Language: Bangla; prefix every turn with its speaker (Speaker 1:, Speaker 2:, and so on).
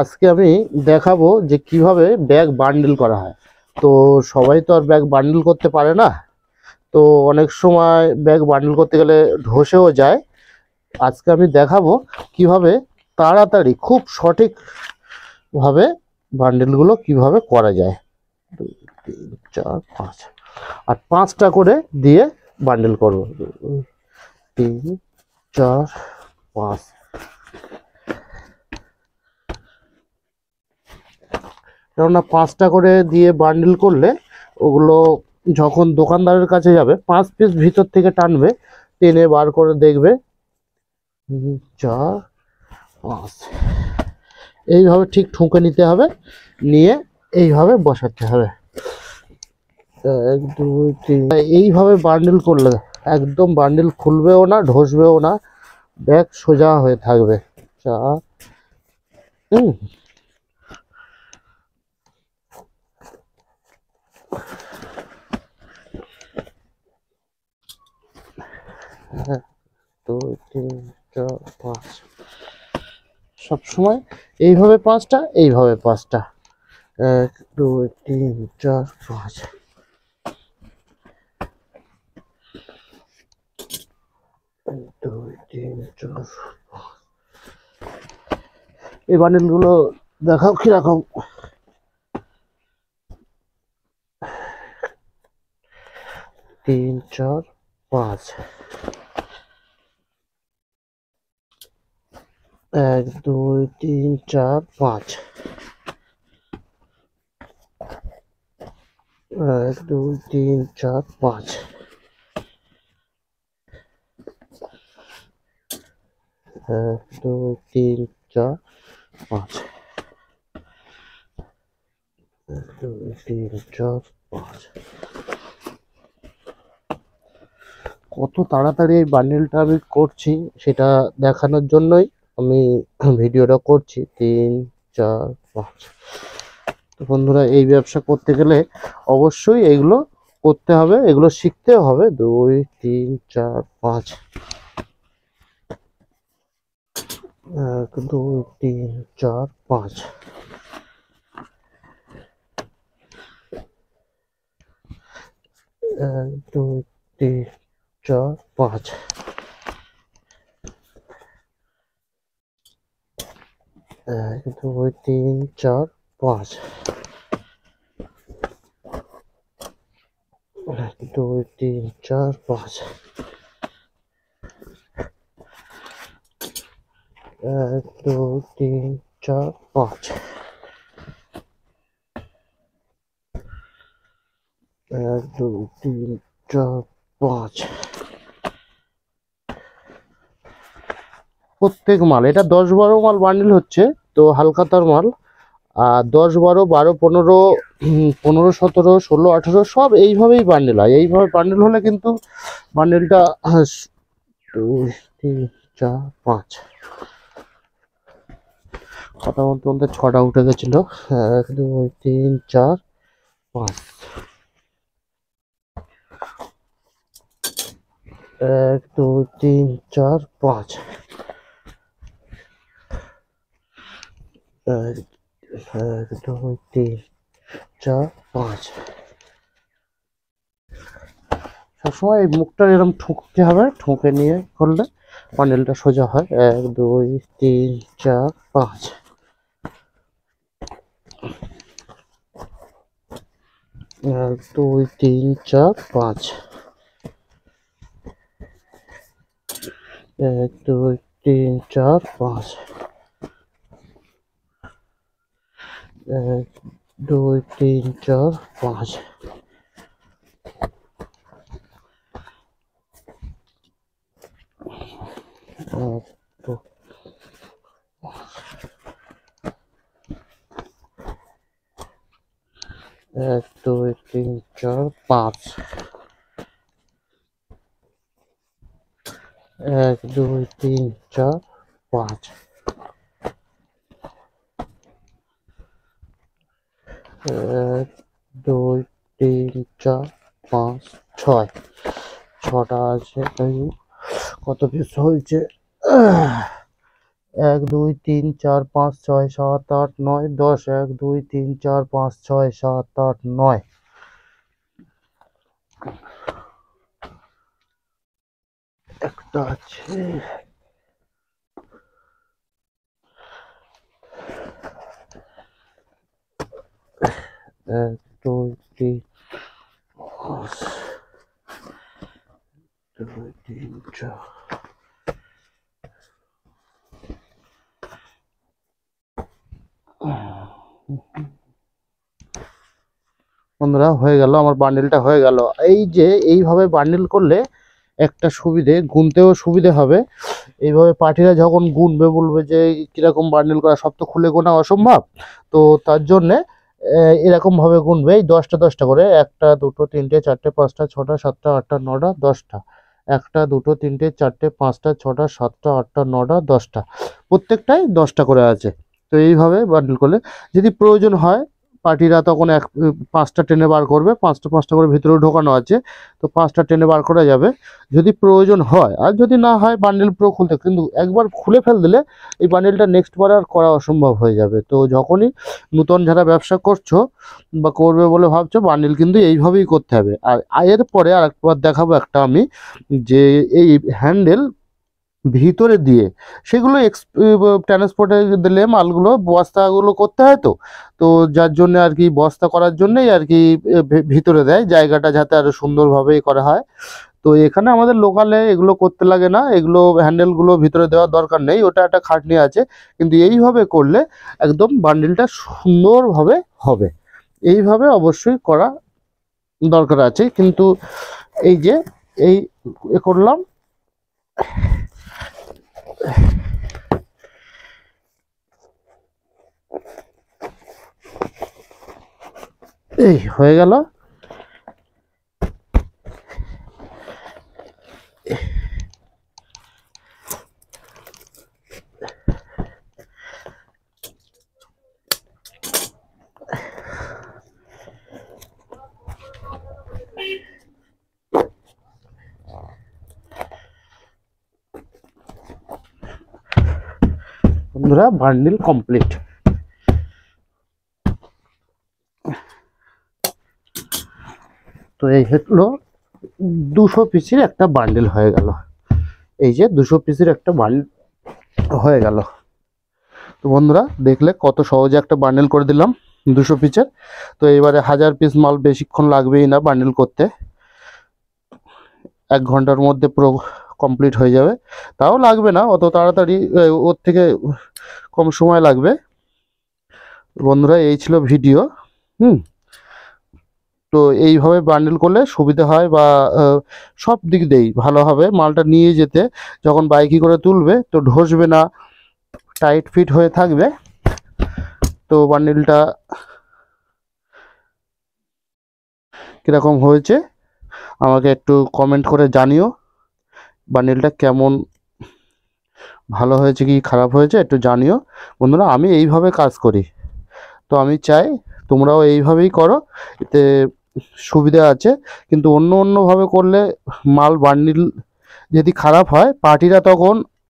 Speaker 1: আজকে আমি দেখাবো যে কিভাবে ব্যাগ বান্ডিল করা হয় তো সবাই তো আর ব্যাগ বান্ডিল করতে পারে না তো অনেক সময় ব্যাগ বান্ডিল করতে গেলে ধসেও যায় আজকে আমি দেখাবো কিভাবে তাড়াতাড়ি খুব সঠিকভাবে বান্ডিলগুলো কিভাবে করা যায় তিন চার পাঁচ আর পাঁচটা করে দিয়ে বান্ডিল করবো তিন চার পাঁচ কেননা পাঁচটা করে দিয়ে বান্ডিল করলে ওগুলো যখন দোকানদারের কাছে যাবে পাঁচ পিস ভিতর থেকে টানবে টেনে বার করে দেখবে চার পাঁচ এইভাবে ঠিক ঠুঁকে নিতে হবে নিয়ে এইভাবে বসাতে হবে এক দুই তিন এইভাবে বান্ডিল করলে একদম বান্ডিল খুলবেও না ঢসবেও না ব্যাগ সোজা হয়ে থাকবে চার হুম
Speaker 2: দুই তিনটা পাঁচ সব সময় এইভাবে পাঁচটা এইভাবে পাঁচটা এক দুই তিন চার পাঁচ দুই তিন চার এই বান্ডেলগুলো দেখাও কীরকম তিন চার পাঁচ এক দুই তিন চার পাঁচ এক দুই তিন চার পাঁচ এক দুই তিন চার পাঁচ
Speaker 1: এক দুই তিন চার পাঁচ কত তাড়াতাড়ি এই বান্ডেলটা আমি করছি সেটা দেখানোর জন্যই আমি ভিডিওটা করছি তিন চার পাঁচ তো বন্ধুরা এই ব্যবসা করতে গেলে অবশ্যই এগুলো করতে হবে এগুলো শিখতে হবে দুই তিন চার পাঁচ
Speaker 2: এক দুই তিন চার পাঁচ এক দুই তিন চার পাঁচ এক দুই তিন চার পাঁচ এক দুই তিন চার পাঁচ এক দুই তিন চার পাঁচ
Speaker 1: এক দুই তিন চার পাঁচ প্রত্যেক মাল এটা দশ বারো মাল বান্ডিল হচ্ছে তো হালকাতার মাল আর দশ বারো বারো পনেরো পনেরো সতেরো ষোলো আঠেরো সব এইভাবেই বান্ডেল হয় এইভাবে বান্ডেল হলে কিন্তু বান্ডেলটা দুই তিন চার পাঁচ কথা বলতে
Speaker 2: বলতে ছটা উঠে গেছিল এক দুই তিন চার পাঁচ এক দুই তিন চার পাঁচ এক দুই তিন চার পাঁচ সবসময় এই মুখটা এরকম ঠুকতে হবে ঠুকে নিয়ে করলে প্যানেলটা সোজা হয় এক দুই তিন চার পাঁচ এক দুই তিন চার পাঁচ এক দুই তিন চার পাঁচ एक दो तीन चार पाँच और तो एक दो तीन चार पाँच एक दो तीन चार पाँच এক দুই তিন চার পাঁচ ছয় ছটা আছে কত পিস হয়েছে এক দুই তিন চার পাঁচ ছয় সাত আট নয় দশ এক দুই তিন চার পাঁচ ছয় সাত আট নয় একটা আছে এক দুই তিন দুই তিন চার
Speaker 1: বন্ধুরা হয়ে গেল আমার বান্ডিলটা হয়ে গেল এই যে এইভাবে বান্ডিল করলে একটা সুবিধে গুনতেও সুবিধে হবে এইভাবে পার্টিরা যখন গুনবে বলবে যে কীরকম বান্ডিল করা সব তো খুলে গোনা অসম্ভব তো তার জন্যে এরকমভাবে গুনবে এই দশটা দশটা করে একটা দুটো তিনটে চারটে পাঁচটা ছটা সাতটা আটটা নটা দশটা একটা দুটো তিনটে চারটে পাঁচটা ছটা সাতটা আটটা নটা দশটা প্রত্যেকটাই দশটা করে আছে তো এইভাবে বান্ডেল করলে যদি প্রয়োজন হয় পার্টিরা তখন এক পাঁচটা ট্রেনে বার করবে পাঁচটা পাঁচটা করে ভিতরে ঢোকানো আছে তো পাঁচটা ট্রেনে বার করা যাবে যদি প্রয়োজন হয় আর যদি না হয় বান্ডেল পুরো খুলতে কিন্তু একবার খুলে ফেল দিলে এই বান্ডেলটা নেক্সট বার আর করা অসম্ভব হয়ে যাবে তো যখনই নূতন যারা ব্যবসা করছো বা করবে বলে ভাবছো বান্ডেল কিন্তু এইভাবেই করতে হবে আর এরপরে আর একবার দেখাবো একটা আমি যে এই হ্যান্ডেল ভিতরে দিয়ে সেগুলো ট্রান্সপোর্টে দিলে মালগুলো বস্তাগুলো করতে হয় তো তো যার জন্য আর কি বস্তা করার জন্যই আর কি ভিতরে দেয় জায়গাটা যাতে আরও সুন্দরভাবে করা হয় তো এখানে আমাদের লোকালে এগুলো করতে লাগে না এগুলো হ্যান্ডেলগুলো ভিতরে দেওয়ার দরকার নেই ওটা একটা খাটনি আছে কিন্তু এইভাবে করলে একদম বান্ডিলটা সুন্দরভাবে হবে এইভাবে অবশ্যই করা দরকার আছে কিন্তু এই যে এই করলাম Ey, juégalo. বন্ধুরা বান্ডিল কমপ্লিট তো এই হলো দুশো পিসের একটা বান্ডিল হয়ে গেল এই যে দুশো পিসের একটা বান্ডিল হয়ে গেল তো বন্ধুরা দেখলে কত সহজে একটা বান্ডেল করে দিলাম দুশো পিসের তো এবারে হাজার পিস মাল বেশিক্ষণ লাগবেই না বান্ডেল করতে এক ঘন্টার মধ্যে পুরো কমপ্লিট হয়ে যাবে তাও লাগবে না অত তাড়াতাড়ি ওর থেকে কম সময় লাগবে বন্ধুরা এই ছিল ভিডিও হুম তো এইভাবে বান্ডেল করলে সুবিধা হয় বা সব দিক দিয়েই ভালোভাবে মালটা নিয়ে যেতে যখন বাইকি করে তুলবে তো ঢসবে না টাইট ফিট হয়ে থাকবে তো বান্ডেলটা কীরকম হয়েছে আমাকে একটু কমেন্ট করে জানিও বান্ডেলটা কেমন ভালো হয়েছে কি খারাপ হয়েছে একটু জানিও বন্ধুরা আমি এইভাবে কাজ করি তো আমি চাই তোমরাও এইভাবেই করো এতে সুবিধা আছে কিন্তু অন্য অন্যভাবে করলে মাল বান্ডিল যদি খারাপ হয় পার্টিরা তখন